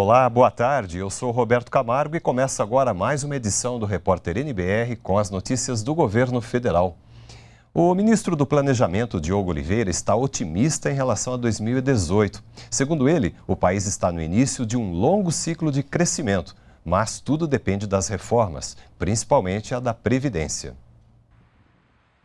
Olá, boa tarde. Eu sou Roberto Camargo e começa agora mais uma edição do Repórter NBR com as notícias do governo federal. O ministro do Planejamento, Diogo Oliveira, está otimista em relação a 2018. Segundo ele, o país está no início de um longo ciclo de crescimento, mas tudo depende das reformas, principalmente a da Previdência.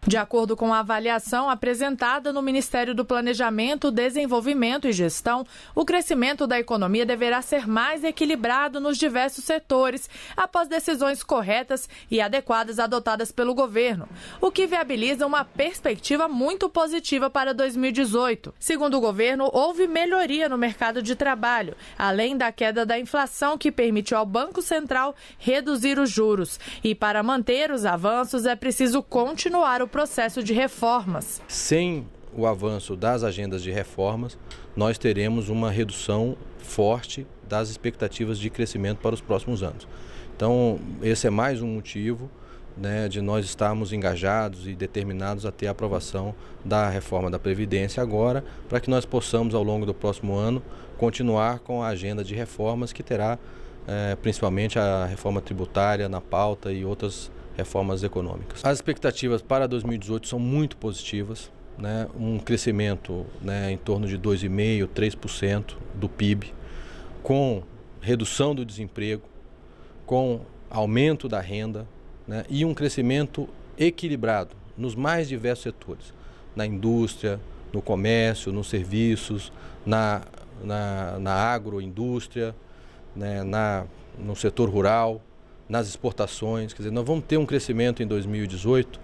De acordo com a avaliação apresentada no Ministério do Planejamento, Desenvolvimento e Gestão, o crescimento da economia deverá ser mais equilibrado nos diversos setores, após decisões corretas e adequadas adotadas pelo governo, o que viabiliza uma perspectiva muito positiva para 2018. Segundo o governo, houve melhoria no mercado de trabalho, além da queda da inflação que permitiu ao Banco Central reduzir os juros. E para manter os avanços é preciso continuar o processo de reformas. Sem o avanço das agendas de reformas, nós teremos uma redução forte das expectativas de crescimento para os próximos anos. Então, esse é mais um motivo né, de nós estarmos engajados e determinados a ter a aprovação da reforma da Previdência agora, para que nós possamos, ao longo do próximo ano, continuar com a agenda de reformas que terá eh, principalmente a reforma tributária na pauta e outras reformas econômicas. As expectativas para 2018 são muito positivas. Né, um crescimento né, em torno de 2,5%, 3% do PIB, com redução do desemprego, com aumento da renda né, e um crescimento equilibrado nos mais diversos setores, na indústria, no comércio, nos serviços, na, na, na agroindústria, né, na, no setor rural, nas exportações. Quer dizer, nós vamos ter um crescimento em 2018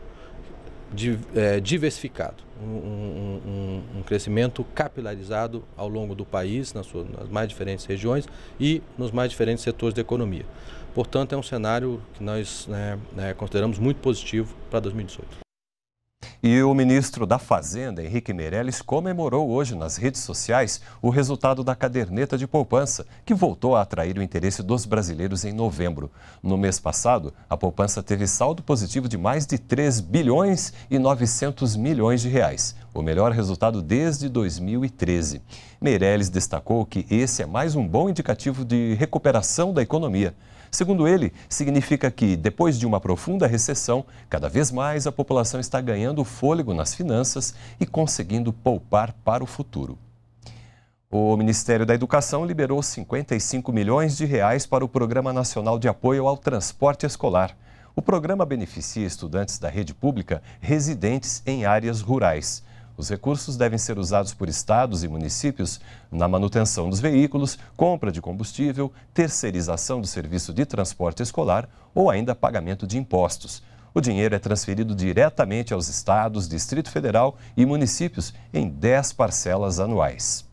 de, é, diversificado, um, um, um, crescimento capilarizado ao longo do país, nas, suas, nas mais diferentes regiões e nos mais diferentes setores da economia. Portanto, é um cenário que nós né, né, consideramos muito positivo para 2018. E o ministro da Fazenda, Henrique Meirelles, comemorou hoje nas redes sociais o resultado da caderneta de poupança, que voltou a atrair o interesse dos brasileiros em novembro. No mês passado, a poupança teve saldo positivo de mais de 3 bilhões e 900 milhões de reais, o melhor resultado desde 2013. Meirelles destacou que esse é mais um bom indicativo de recuperação da economia. Segundo ele, significa que, depois de uma profunda recessão, cada vez mais a população está ganhando fôlego nas finanças e conseguindo poupar para o futuro. O Ministério da Educação liberou 55 milhões de reais para o Programa Nacional de Apoio ao Transporte Escolar. O programa beneficia estudantes da rede pública residentes em áreas rurais. Os recursos devem ser usados por estados e municípios na manutenção dos veículos, compra de combustível, terceirização do serviço de transporte escolar ou ainda pagamento de impostos. O dinheiro é transferido diretamente aos estados, Distrito Federal e municípios em 10 parcelas anuais.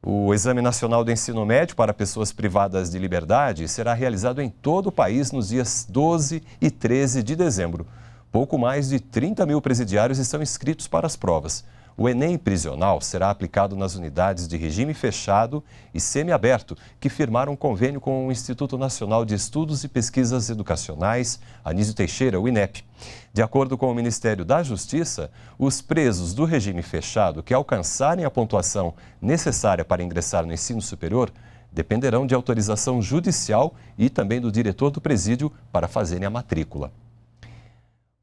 O Exame Nacional do Ensino Médio para Pessoas Privadas de Liberdade será realizado em todo o país nos dias 12 e 13 de dezembro. Pouco mais de 30 mil presidiários estão inscritos para as provas. O Enem prisional será aplicado nas unidades de regime fechado e semiaberto, que firmaram um convênio com o Instituto Nacional de Estudos e Pesquisas Educacionais, Anísio Teixeira, o INEP. De acordo com o Ministério da Justiça, os presos do regime fechado que alcançarem a pontuação necessária para ingressar no ensino superior dependerão de autorização judicial e também do diretor do presídio para fazerem a matrícula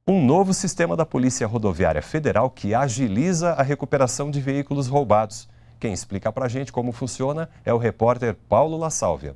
um novo sistema da Polícia Rodoviária Federal que agiliza a recuperação de veículos roubados. Quem explica para gente como funciona é o repórter Paulo La Sálvia.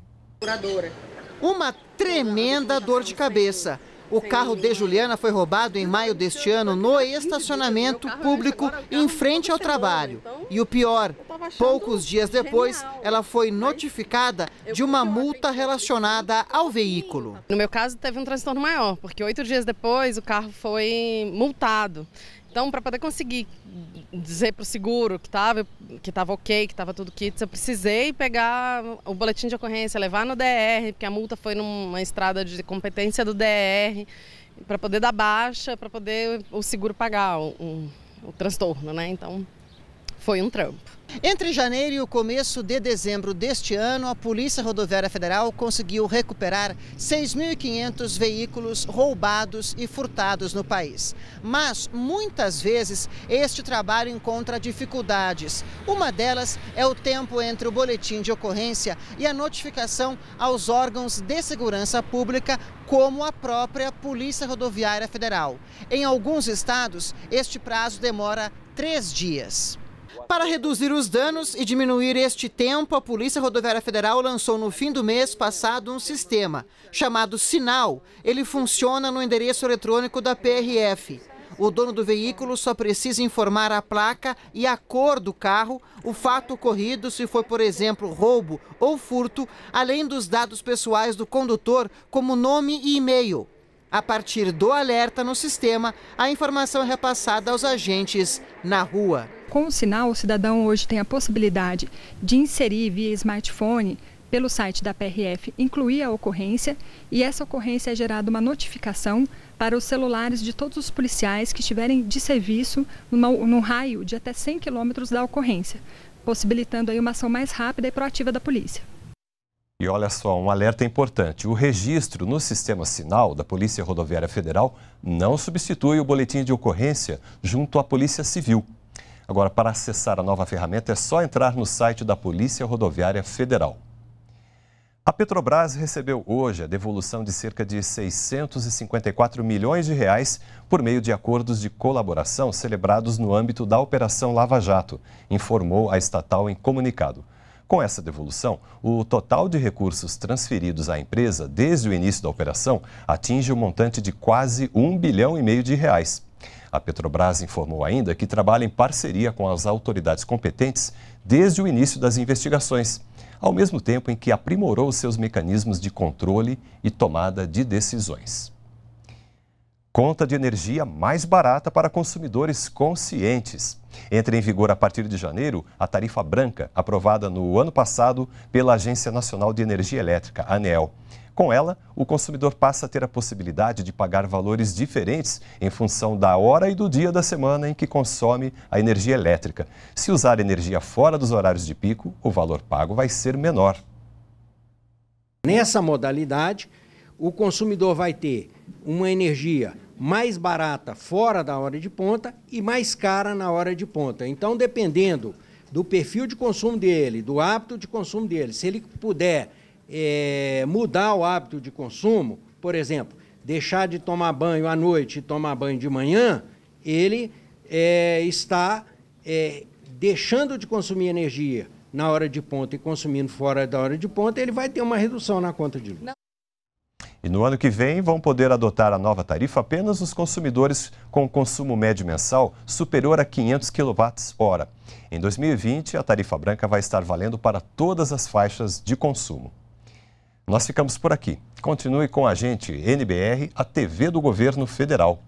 Uma tremenda dor de cabeça. O carro de Juliana foi roubado em maio deste ano no estacionamento público em frente ao trabalho. E o pior, Poucos dias depois, ela foi notificada de uma multa relacionada ao veículo. No meu caso, teve um transtorno maior, porque oito dias depois o carro foi multado. Então, para poder conseguir dizer para o seguro que estava que tava ok, que estava tudo kits, eu precisei pegar o boletim de ocorrência, levar no DR, porque a multa foi numa estrada de competência do DR, para poder dar baixa, para poder o seguro pagar o, o, o transtorno, né? Então, foi um trampo. Entre janeiro e o começo de dezembro deste ano, a Polícia Rodoviária Federal conseguiu recuperar 6.500 veículos roubados e furtados no país. Mas, muitas vezes, este trabalho encontra dificuldades. Uma delas é o tempo entre o boletim de ocorrência e a notificação aos órgãos de segurança pública, como a própria Polícia Rodoviária Federal. Em alguns estados, este prazo demora três dias. Para reduzir os danos e diminuir este tempo, a Polícia Rodoviária Federal lançou no fim do mês passado um sistema chamado Sinal. Ele funciona no endereço eletrônico da PRF. O dono do veículo só precisa informar a placa e a cor do carro, o fato ocorrido, se foi, por exemplo, roubo ou furto, além dos dados pessoais do condutor, como nome e e-mail. A partir do alerta no sistema, a informação é repassada aos agentes na rua. Com o sinal, o cidadão hoje tem a possibilidade de inserir via smartphone pelo site da PRF, incluir a ocorrência e essa ocorrência é gerada uma notificação para os celulares de todos os policiais que estiverem de serviço num raio de até 100 quilômetros da ocorrência, possibilitando aí uma ação mais rápida e proativa da polícia. E olha só, um alerta importante: o registro no sistema sinal da Polícia Rodoviária Federal não substitui o boletim de ocorrência junto à Polícia Civil. Agora, para acessar a nova ferramenta, é só entrar no site da Polícia Rodoviária Federal. A Petrobras recebeu hoje a devolução de cerca de 654 milhões de reais por meio de acordos de colaboração celebrados no âmbito da Operação Lava Jato, informou a estatal em comunicado. Com essa devolução, o total de recursos transferidos à empresa desde o início da operação atinge o um montante de quase um bilhão e meio de reais. A Petrobras informou ainda que trabalha em parceria com as autoridades competentes desde o início das investigações, ao mesmo tempo em que aprimorou seus mecanismos de controle e tomada de decisões conta de energia mais barata para consumidores conscientes. Entra em vigor a partir de janeiro a tarifa branca, aprovada no ano passado pela Agência Nacional de Energia Elétrica, ANEEL. Com ela, o consumidor passa a ter a possibilidade de pagar valores diferentes em função da hora e do dia da semana em que consome a energia elétrica. Se usar energia fora dos horários de pico, o valor pago vai ser menor. Nessa modalidade, o consumidor vai ter uma energia mais barata fora da hora de ponta e mais cara na hora de ponta. Então, dependendo do perfil de consumo dele, do hábito de consumo dele, se ele puder é, mudar o hábito de consumo, por exemplo, deixar de tomar banho à noite e tomar banho de manhã, ele é, está é, deixando de consumir energia na hora de ponta e consumindo fora da hora de ponta, ele vai ter uma redução na conta de luz. Não. E no ano que vem vão poder adotar a nova tarifa apenas os consumidores com consumo médio mensal superior a 500 kWh. Em 2020, a tarifa branca vai estar valendo para todas as faixas de consumo. Nós ficamos por aqui. Continue com a gente, NBR, a TV do Governo Federal.